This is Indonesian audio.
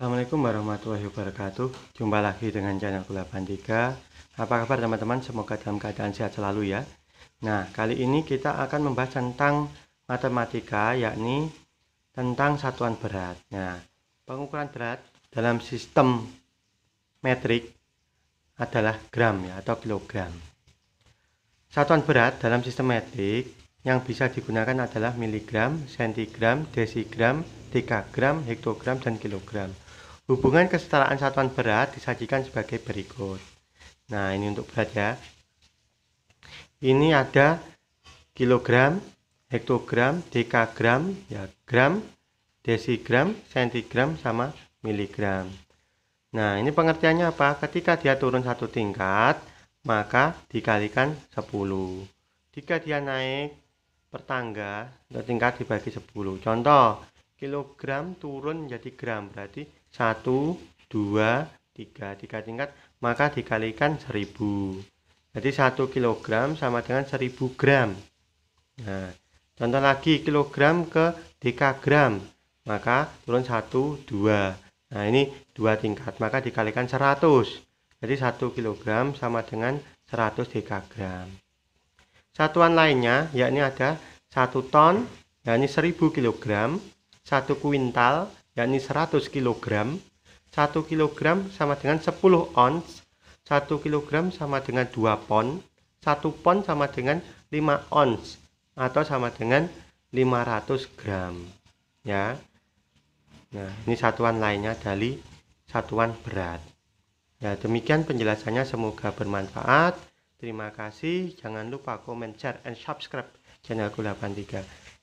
Assalamualaikum warahmatullahi wabarakatuh Jumpa lagi dengan channel Kula Bandika Apa kabar teman-teman? Semoga dalam keadaan sehat selalu ya Nah, kali ini kita akan membahas tentang matematika yakni tentang satuan berat Nah, pengukuran berat dalam sistem metrik adalah gram ya atau kilogram Satuan berat dalam sistem metrik yang bisa digunakan adalah miligram, sentigram, desigram, dekagram, hektogram, dan kilogram. Hubungan kesetaraan satuan berat disajikan sebagai berikut. Nah, ini untuk berat ya. Ini ada kilogram, hektogram, dekagram, ya gram, desigram, sentigram, sama miligram. Nah, ini pengertiannya apa? Ketika dia turun satu tingkat, maka dikalikan 10. Jika dia naik pertangga tingkat dibagi 10. Contoh, kilogram turun menjadi gram berarti 1 2 3 3 tingkat maka dikalikan 1000 jadi 1 kilogram sama dengan 1000 gram nah contoh lagi kilogram ke dekagram maka turun 1 2 nah ini 2 tingkat maka dikalikan 100 jadi 1 kilogram sama dengan 100 dekagram satuan lainnya yakni ada 1 ton yakni 1000 kilogram 1 kuintal yakni 100 kg 1 kg sama dengan 10 ons 1 kg sama dengan 2 pon 1 pon sama dengan 5 ons atau sama dengan 500 gram ya nah ini satuan lainnya dari satuan berat ya demikian penjelasannya semoga bermanfaat terima kasih jangan lupa komen share and subscribe Gula 83